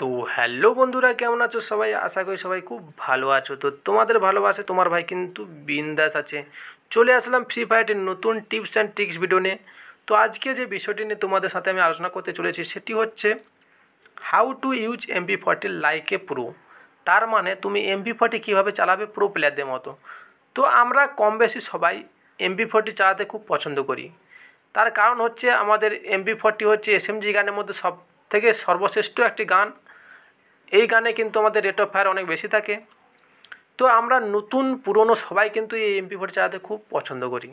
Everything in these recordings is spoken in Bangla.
তো হ্যালো বন্ধুরা কেমন আছো সবাই আশা করি সবাই খুব ভালো আছো তো তোমাদের ভালোবাসে তোমার ভাই কিন্তু বিন্দাস আছে চলে আসলাম ফ্রি ফায়ারের নতুন টিপস অ্যান্ড ট্রিক্স ভিডিও নিয়ে তো আজকে যে বিষয়টি নিয়ে তোমাদের সাথে আমি আলোচনা করতে চলেছি সেটি হচ্ছে how to use MP forty like a pro তার মানে তুমি এমবি ফর্টি কীভাবে চালাবে প্রো প্লেয়ারদের মতো তো আমরা কম বেশি সবাই এমবি ফর্টি চালাতে খুব পছন্দ করি তার কারণ হচ্ছে আমাদের এমবি ফর্টি হচ্ছে এসএমজি গানের মধ্যে সব থেকে সর্বশ্রেষ্ঠ একটি গান এই গানে কিন্তু আমাদের রেট অফ ফায়ার অনেক বেশি থাকে তো আমরা নতুন পুরনো সবাই কিন্তু এই এমপি ফোর্টি চালাতে খুব পছন্দ করি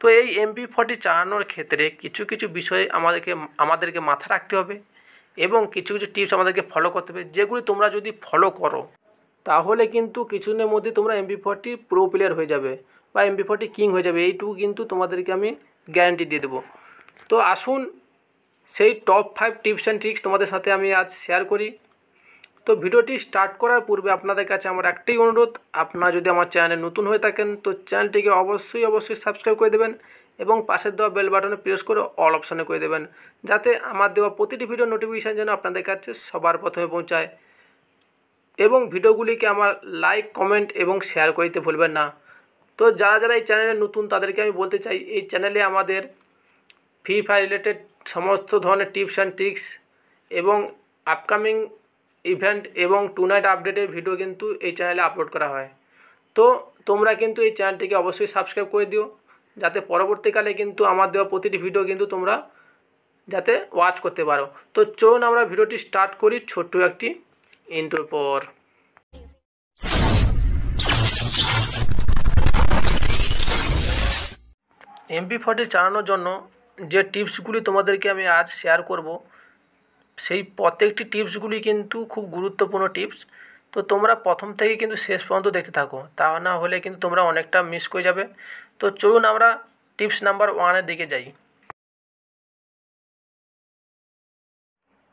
তো এই এমপি ফোরটি চালানোর ক্ষেত্রে কিছু কিছু বিষয়ে আমাদেরকে আমাদেরকে মাথা রাখতে হবে এবং কিছু কিছু টিপস আমাদেরকে ফলো করতে হবে যেগুলি তোমরা যদি ফলো করো তাহলে কিন্তু কিছুদিনের মধ্যে তোমরা এমপি ফোরটি প্রো প্লেয়ার হয়ে যাবে বা এমপি ফোরটি কিং হয়ে যাবে এইটুকু কিন্তু তোমাদেরকে আমি গ্যারান্টি দিয়ে দেবো তো আসুন সেই top five tips and tricks তোমাদের সাথে আমি আজ শেয়ার করি তো ভিডিওটি স্টার্ট করার পূর্বে আপনাদের কাছে আমার একটাই অনুরোধ আপনারা যদি আমার চ্যানেলে নতুন হয়ে থাকেন তো চ্যানেলটিকে অবশ্যই অবশ্যই সাবস্ক্রাইব করে দেবেন এবং পাশের দেওয়া বেল বাটনে প্রেস করে অল অপশানে করে দেবেন যাতে আমার দেওয়া প্রতিটি ভিডিও নোটিফিকেশান যেন আপনাদের কাছে সবার প্রথমে পৌঁছায় এবং ভিডিওগুলিকে আমার লাইক কমেন্ট এবং শেয়ার করতে ভুলবেন না তো যারা যারা এই চ্যানেলে নতুন তাদেরকে আমি বলতে চাই এই চ্যানেলে আমাদের ফ্রি ফায়ার রিলেটেড সমস্ত ধরনের টিপস অ্যান্ড ট্রিক্স এবং আপকামিং ইভেন্ট এবং টু নাইট আপডেটের ভিডিও কিন্তু এই চ্যানেলে আপলোড করা হয় তো তোমরা কিন্তু এই চ্যানেলটিকে অবশ্যই সাবস্ক্রাইব করে দিও যাতে পরবর্তীকালে কিন্তু আমার দেওয়া প্রতিটি ভিডিও কিন্তু তোমরা যাতে ওয়াচ করতে পারো তো চলুন আমরা ভিডিওটি স্টার্ট করি ছোট্ট একটি ইন্টোর পর এমপি ফর্টি চালানোর জন্য যে টিপসগুলি তোমাদেরকে আমি আজ শেয়ার করবো সেই প্রত্যেকটি টিপসগুলি কিন্তু খুব গুরুত্বপূর্ণ টিপস তো তোমরা প্রথম থেকে কিন্তু শেষ পর্যন্ত দেখতে থাকো তা না হলে কিন্তু তোমরা অনেকটা মিস করে যাবে তো চলুন আমরা টিপস নাম্বার ওয়ানের দিকে যাই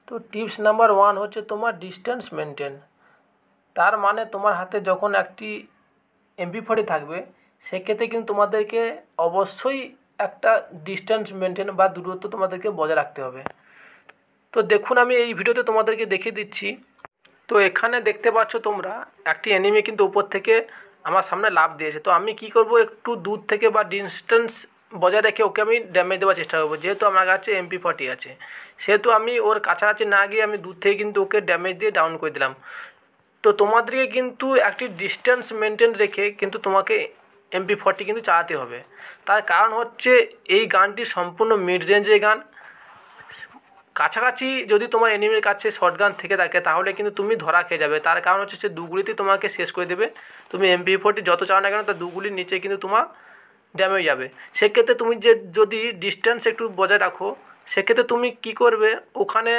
তো টিপস নাম্বার ওয়ান হচ্ছে তোমার ডিস্টেন্স মেনটেন তার মানে তোমার হাতে যখন একটি এমপি ফোরটি থাকবে সেক্ষেত্রে কিন্তু তোমাদেরকে অবশ্যই একটা ডিস্টেন্স মেনটেন বা দূরত্ব তোমাদেরকে বজায় রাখতে হবে তো দেখুন আমি এই ভিডিওতে তোমাদেরকে দেখিয়ে দিচ্ছি তো এখানে দেখতে পাচ্ছ তোমরা একটি অ্যানিমে কিন্তু উপর থেকে আমার সামনে লাভ দিয়েছে তো আমি কি করব একটু দূর থেকে বা ডিস্টেন্স বজায় রেখে ওকে আমি ড্যামেজ দেওয়ার চেষ্টা করবো যেহেতু আমার কাছে এমপি ফর্টি আছে সেহেতু আমি ওর কাছাকাছি না গিয়ে আমি দূর থেকে কিন্তু ওকে ড্যামেজ দিয়ে ডাউন করে দিলাম তো তোমাদেরকে কিন্তু একটি ডিস্টেন্স মেনটেন রেখে কিন্তু তোমাকে এমপি ফর্টি কিন্তু চালাতে হবে তার কারণ হচ্ছে এই গানটি সম্পূর্ণ মিড রেঞ্জের গান কাছাকাছি যদি তোমার এনিমির কাছে শর্টগান থেকে থাকে তাহলে কিন্তু তুমি ধরা খেয়ে যাবে তার কারণ হচ্ছে সে দুগুলিতে তোমাকে শেষ করে দেবে তুমি এমপি ফোরটি যত চাও না কেন তার দুগুলির নিচে কিন্তু তোমার ড্যামেজ যাবে সেক্ষেত্রে তুমি যে যদি ডিস্ট্যান্স একটু বজায় রাখো সেক্ষেত্রে তুমি কি করবে ওখানে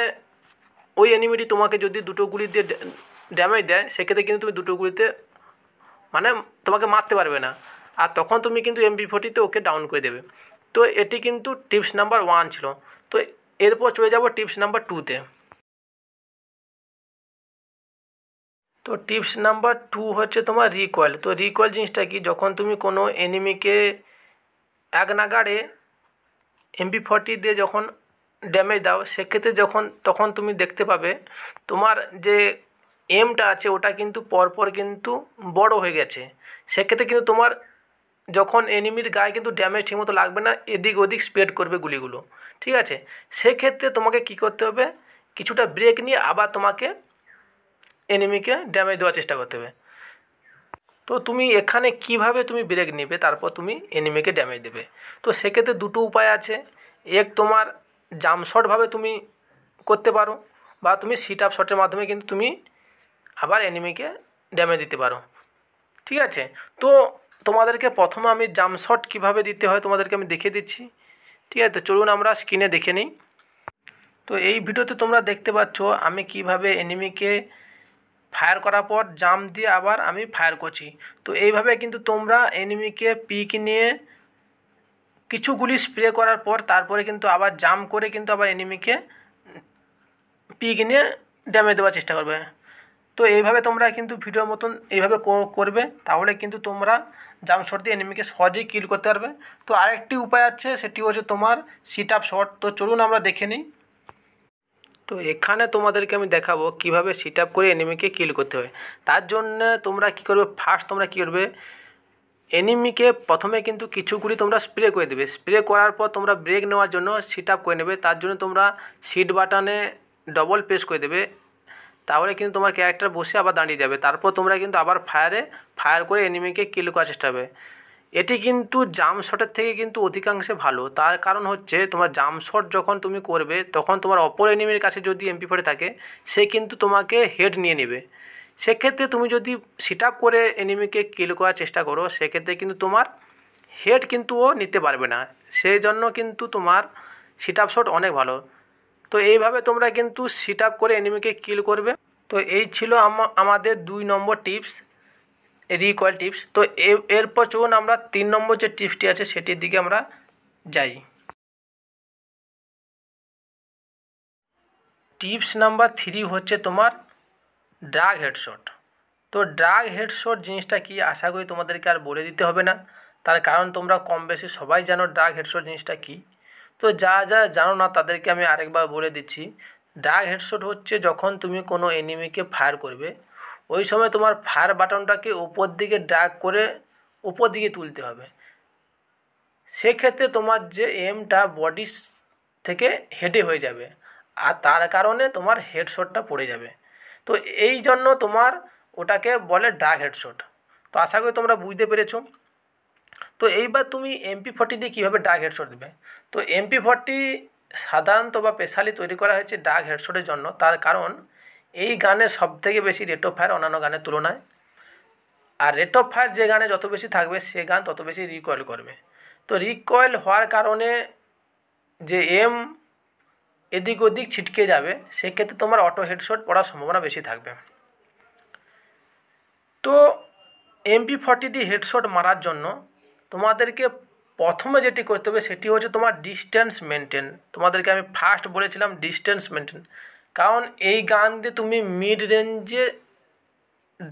ওই এনিমিটি তোমাকে যদি দুটো গুলি দিয়ে ড্যামেজ দেয় সেক্ষেত্রে কিন্তু তুমি দুটো গুলিতে মানে তোমাকে মারতে পারবে না আর তখন তুমি কিন্তু এমপি ফোরটিতে ওকে ডাউন করে দেবে তো এটি কিন্তু টিপস নাম্বার ওয়ান ছিল তো এরপর চলে যাব টিপস নাম্বার টুতে তো টিপস নাম্বার টু হচ্ছে তোমার রিকয়েল তো রিকয়েল জিনিসটা কি যখন তুমি কোনো এনিমিকে এক নাগাড়ে এমপি ফর্টি দিয়ে যখন ড্যামেজ দাও সেক্ষেত্রে যখন তখন তুমি দেখতে পাবে তোমার যে এমটা আছে ওটা কিন্তু পরপর কিন্তু বড় হয়ে গেছে সেক্ষেত্রে কিন্তু তোমার যখন এনিমির গায়ে কিন্তু ড্যামেজ ঠিকমতো লাগবে না এদিক ওদিক স্প্রেড করবে গুলিগুলো ঠিক আছে সেক্ষেত্রে তোমাকে কি করতে হবে কিছুটা ব্রেক নিয়ে আবার তোমাকে এনিমিকে ড্যামেজ দেওয়ার চেষ্টা করতে হবে তো তুমি এখানে কিভাবে তুমি ব্রেক নেবে তারপর তুমি এনিমিকে ড্যামেজ দেবে তো সেক্ষেত্রে দুটো উপায় আছে এক তোমার জাম শটভাবে তুমি করতে পারো বা তুমি সিট আপ শটের মাধ্যমে কিন্তু তুমি আবার এনিমিকে ড্যামেজ দিতে পারো ঠিক আছে তো তোমাদেরকে প্রথমে আমি জাম শট কীভাবে দিতে হয় তোমাদেরকে আমি দেখিয়ে দিচ্ছি ঠিক আছে চলুন আমরা স্ক্রিনে দেখে নিই তো এই ভিডিওতে তোমরা দেখতে পাচ্ছ আমি কিভাবে এনিমিকে ফায়ার করার পর জাম দিয়ে আবার আমি ফায়ার করছি তো এইভাবে কিন্তু তোমরা এনিমিকে পিক নিয়ে কিছু গুলি স্প্রে করার পর তারপরে কিন্তু আবার জাম করে কিন্তু আবার এনিমিকে পিক নিয়ে ড্যামেজ দেওয়ার চেষ্টা করবে তো এইভাবে তোমরা কিন্তু ভিডিওর মতন এইভাবে করবে তাহলে কিন্তু তোমরা শট দিয়ে এনিমিকে সহজেই কিল করতে পারবে তো আরেকটি উপায় আছে সেটি হচ্ছে তোমার সিট আপ শট তো চলুন আমরা দেখে নিই তো এখানে তোমাদেরকে আমি দেখাবো কিভাবে সিট আপ করে এনিমিকে কিল করতে হবে তার জন্য তোমরা কি করবে ফার্স্ট তোমরা কি করবে এনিমিকে প্রথমে কিন্তু কিছুগুলি তোমরা স্প্রে করে দেবে স্প্রে করার পর তোমরা ব্রেক নেওয়ার জন্য সিট আপ করে নেবে তার জন্য তোমরা সিট বাটনে ডবল প্রেস করে দেবে তাহলে কিন্তু তোমার ক্যারেক্টার বসে আবার দাঁড়িয়ে যাবে তারপর তোমরা কিন্তু আবার ফায়ারে ফায়ার করে এনিমিকে কিল করার চেষ্টা হবে এটি কিন্তু জাম্প শটের থেকে কিন্তু অধিকাংশে ভালো তার কারণ হচ্ছে তোমার জাম্প শট যখন তুমি করবে তখন তোমার অপর এনিমির কাছে যদি এমপি ফোরে থাকে সে কিন্তু তোমাকে হেড নিয়ে নেবে সেক্ষেত্রে তুমি যদি সিট আপ করে এনিমিকে কিল করার চেষ্টা করো সেক্ষেত্রে কিন্তু তোমার হেড কিন্তু ও নিতে পারবে না সেই জন্য কিন্তু তোমার সিট আপ শট অনেক ভালো তো এইভাবে তোমরা কিন্তু সিট আপ করে এনিমিকে কিল করবে তো এই ছিল আমাদের দুই নম্বর টিপস রিকয়েল টিপস তো এরপর চলুন আমরা তিন নম্বর যে টিপসটি আছে সেটির দিকে আমরা যাই টিপস নাম্বার থ্রি হচ্ছে তোমার ড্রাগ হেডশট তো ড্রাগ হেডশট জিনিসটা কি আশা করি তোমাদেরকে আর বলে দিতে হবে না তার কারণ তোমরা কম বেশি সবাই জানো ড্রাগ হেডশট জিনিসটা কী তো যা যা জানো না তাদেরকে আমি আরেকবার বলে দিচ্ছি ডাক হেডশট হচ্ছে যখন তুমি কোনো এনিমিকে ফায়ার করবে ওই সময় তোমার ফায়ার বাটনটাকে ওপর দিকে ডাক করে ওপর দিকে তুলতে হবে সেক্ষেত্রে তোমার যে এমটা বডি থেকে হেডে হয়ে যাবে আর তার কারণে তোমার হেডশটটা পড়ে যাবে তো এই জন্য তোমার ওটাকে বলে ডাক হেডশট তো আশা করি তোমরা বুঝতে পেরেছো তো এইবার তুমি এমপি ফর্টি দিয়ে কীভাবে ডাক হেডশট দেবে তো এমপি ফর্টি সাধারণত বা স্পেশালি তৈরি করা হয়েছে ডাক হেডশটের জন্য তার কারণ এই গানের সবথেকে বেশি রেট অফ ফায়ার অন্যান্য গানের তুলনায় আর রেট অফ ফায়ার যে গানে যত বেশি থাকবে সে গান তত বেশি রিকয়েল করবে তো রিকয়েল হওয়ার কারণে যে এম এদিক ওদিক ছিটকে যাবে সেক্ষেত্রে তোমার অটো হেডশট পড়ার সম্ভাবনা বেশি থাকবে তো এমপি ফর্টি দিয়ে হেডশট মারার জন্য তোমাদেরকে প্রথমে যেটি করতে হবে সেটি হচ্ছে তোমার ডিস্টেন্স মেনটেন তোমাদেরকে আমি ফার্স্ট বলেছিলাম ডিস্টেন্স মেনটেন কারণ এই গান দিয়ে তুমি মিড রেঞ্জে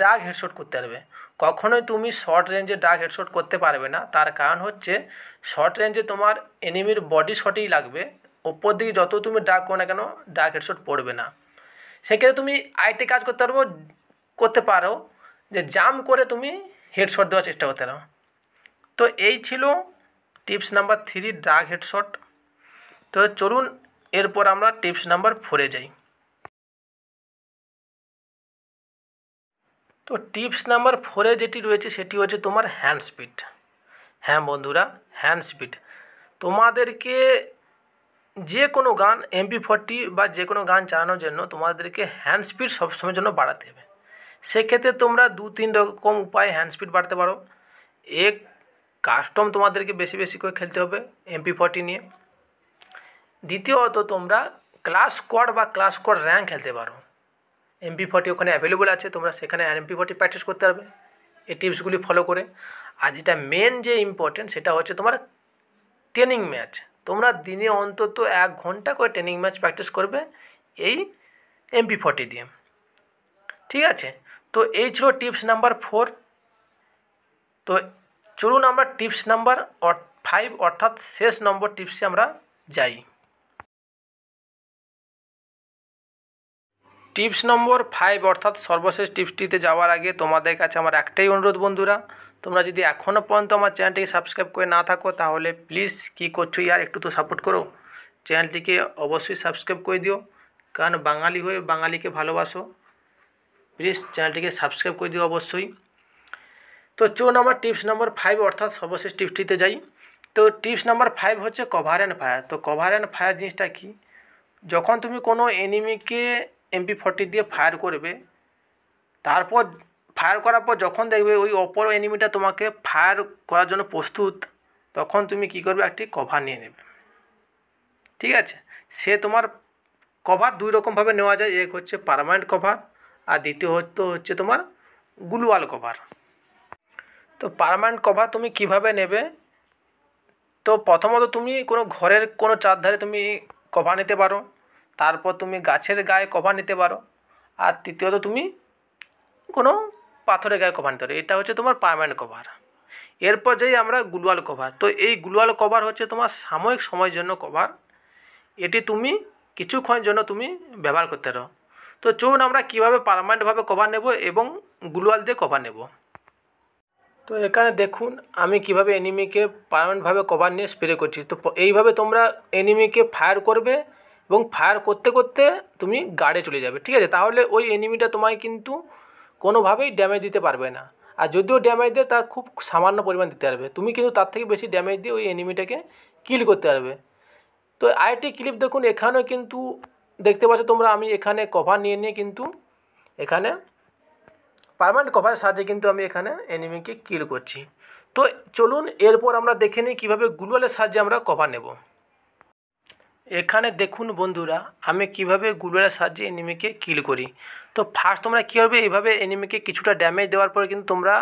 ডাক হেডশট করতে পারবে কখনোই তুমি শর্ট রেঞ্জে ডাক হেডশট করতে পারবে না তার কারণ হচ্ছে শর্ট রেঞ্জে তোমার এনিমির বডি শটেই লাগবে ওপর দিকে যত তুমি ডাক করো না কেন ডাক হেডশট পড়বে না সেক্ষেত্রে তুমি আইটি কাজ করতে পারবো করতে পারো যে জাম করে তুমি হেডশট দেওয়ার চেষ্টা করতে পারো তো এই ছিল tips number three drag headshot তো চলুন এরপর আমরা টিপস নাম্বার ফোরে যাই তো টিপস নাম্বার ফোরে যেটি রয়েছে সেটি হচ্ছে তোমার হ্যান্ড স্পিড হ্যাঁ বন্ধুরা হ্যান্ড স্পিড তোমাদেরকে যে কোনো গান এমপি ফর্টি বা যে কোনো গান চালানোর জন্য তোমাদেরকে হ্যান্ড স্পিড সবসময়ের জন্য বাড়াতে হবে সেক্ষেত্রে তোমরা দু তিন রকম উপায়ে হ্যান্ড স্পিড বাড়তে পারো এক কাস্টম তোমাদেরকে বেশি বেশি করে খেলতে হবে এমপি ফর্টি নিয়ে দ্বিতীয়ত তোমরা ক্লাস স্কোয়াড বা ক্লাস স্কোয়াড র্যাঙ্ক খেলতে পারো এমপি ফর্টি ওখানে অ্যাভেলেবল আছে তোমরা সেখানে এমপি ফর্টি প্র্যাকটিস করতে পারবে এই টিপসগুলি ফলো করে আর যেটা মেন যে ইম্পর্টেন্ট সেটা হচ্ছে তোমার ট্রেনিং ম্যাচ তোমরা দিনে অন্তত এক ঘন্টা করে ট্রেনিং ম্যাচ প্র্যাকটিস করবে এই এমপি ফর্টি দিয়ে ঠিক আছে তো এই ছিল টিপস নাম্বার ফোর তো চলুন আমরা টিপস নাম্বার ফাইভ অর্থাৎ শেষ নম্বর টিপসে আমরা যাই টিপস নম্বর ফাইভ অর্থাৎ সর্বশেষ টিপসটিতে যাওয়ার আগে তোমাদের কাছে আমার একটাই অনুরোধ বন্ধুরা তোমরা যদি এখনও পর্যন্ত আমার চ্যানেলটিকে সাবস্ক্রাইব করে না থাকো তাহলে প্লিজ কী করছো ইয়ার একটু তো সাপোর্ট করো চ্যানেলটিকে অবশ্যই সাবস্ক্রাইব করে দিও কারণ বাঙালি হয়ে বাঙালিকে ভালোবাসো প্লিজ চ্যানেলটিকে সাবস্ক্রাইব করে দিও অবশ্যই তো চো নাম্বার টিপস নাম্বার ফাইভ অর্থাৎ সর্বশেষ টিপসটিতে যাই তো টিপস নাম্বার ফাইভ হচ্ছে কভার অ্যান্ড ফায়ার তো কভার অ্যান্ড ফায়ার জিনিসটা কী যখন তুমি কোনো এনিমিকে এমপি ফর্টি দিয়ে ফায়ার করবে তারপর ফায়ার করার পর যখন দেখবে ওই অপর এনিমিটা তোমাকে ফায়ার করার জন্য প্রস্তুত তখন তুমি কী করবে একটি কভার নিয়ে নেবে ঠিক আছে সে তোমার কভার দুই রকমভাবে নেওয়া যায় এক হচ্ছে পারমানেন্ট কভার আর দ্বিতীয় হচ্ছে তোমার গ্লুয়াল কভার তো পারমানেন্ট কভার তুমি কিভাবে নেবে তো প্রথমত তুমি কোনো ঘরের কোনো চারধারে তুমি কভার নিতে পারো তারপর তুমি গাছের গায়ে কভার নিতে পারো আর তৃতীয়ত তুমি কোনো পাথরের গায়ে কভার নিতে পারো এটা হচ্ছে তোমার পার্মানেন্ট কভার এরপর যাই আমরা গ্লুয়াল কভার তো এই গ্লুয়াল কভার হচ্ছে তোমার সাময়িক সময়ের জন্য কভার এটি তুমি কিছুক্ষণের জন্য তুমি ব্যবহার করতে পারো তো চলুন আমরা কীভাবে পারমানেন্টভাবে কভার নেব এবং গ্লুয়াল দিয়ে কভার নেব তো এখানে দেখুন আমি কিভাবে এনিমিকে পারমানেন্টভাবে কভার নিয়ে স্প্রে করছি তো এইভাবে তোমরা এনিমিকে ফায়ার করবে এবং ফায়ার করতে করতে তুমি গার্ডে চলে যাবে ঠিক আছে তাহলে ওই এনিমিটা তোমায় কিন্তু কোনোভাবেই ড্যামেজ দিতে পারবে না আর যদিও ড্যামেজ দেয় তা খুব সামান্য পরিমাণ দিতে পারবে তুমি কিন্তু তার থেকে বেশি ড্যামেজ দিয়ে ওই এনিমিটাকে কিল করতে পারবে তো আরেকটি ক্লিপ দেখুন এখানেও কিন্তু দেখতে পাচ্ছ তোমরা আমি এখানে কভার নিয়ে নিয়ে কিন্তু এখানে পারমানেন্ট কভারের সাহায্যে কিন্তু আমি এখানে এনিমিকে কিল করছি তো চলুন এরপর আমরা দেখে নিই কীভাবে গুলোয়ালের সাহায্যে আমরা কভার নেব এখানে দেখুন বন্ধুরা আমি কিভাবে গুলোয়ালের সাহায্যে এনিমিকে কিল করি তো ফার্স্ট তোমরা কী হবে এইভাবে এনিমিকে কিছুটা ড্যামেজ দেওয়ার পরে কিন্তু তোমরা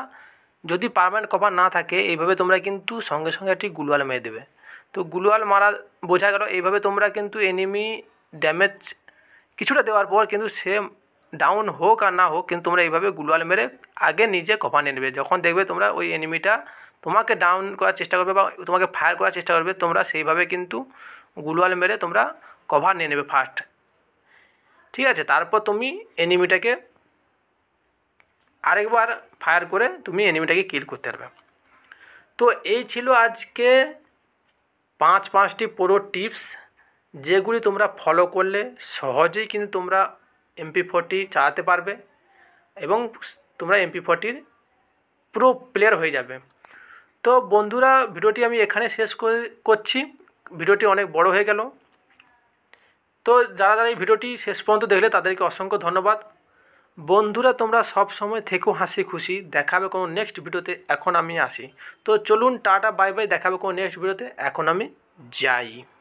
যদি পারমানেন্ট কভার না থাকে এইভাবে তোমরা কিন্তু সঙ্গে সঙ্গে একটি গুলোয়াল মেরে দেবে তো গুলোয়াল মারা বোঝা গেল এইভাবে তোমরা কিন্তু এনিমি ড্যামেজ কিছুটা দেওয়ার পর কিন্তু সে ডাউন হোক আর না হোক কিন্তু তোমরা এইভাবে গুলোয়াল মেরে আগে নিজে কভার নিয়ে নেবে যখন দেখবে তোমরা ওই এনিমিটা তোমাকে ডাউন করার চেষ্টা করবে বা তোমাকে ফায়ার করার চেষ্টা করবে তোমরা সেইভাবে কিন্তু গুলোয়াল মেরে তোমরা কভার নিয়ে নেবে ফার্স্ট ঠিক আছে তারপর তুমি এনিমিটাকে আরেকবার ফায়ার করে তুমি এনিমিটাকে কিল করতে পারবে তো এই ছিল আজকে পাঁচ পাঁচটি পুরো টিপস যেগুলি তোমরা ফলো করলে সহজেই কিন্তু তোমরা এমপি ফোরটি চালাতে পারবে এবং তোমরা এমপি ফোরটির পুরো প্লেয়ার হয়ে যাবে তো বন্ধুরা ভিডিওটি আমি এখানে শেষ করছি ভিডিওটি অনেক বড় হয়ে গেল তো যারা যারা এই ভিডিওটি শেষ পর্যন্ত দেখলে তাদেরকে অসংখ্য ধন্যবাদ বন্ধুরা তোমরা সব সময় থেকো হাসি খুশি দেখাবে কোনো নেক্সট ভিডিওতে এখন আমি আসি তো চলুন টাটা বাই বাই দেখাবে কোনো নেক্সট ভিডিওতে এখন আমি যাই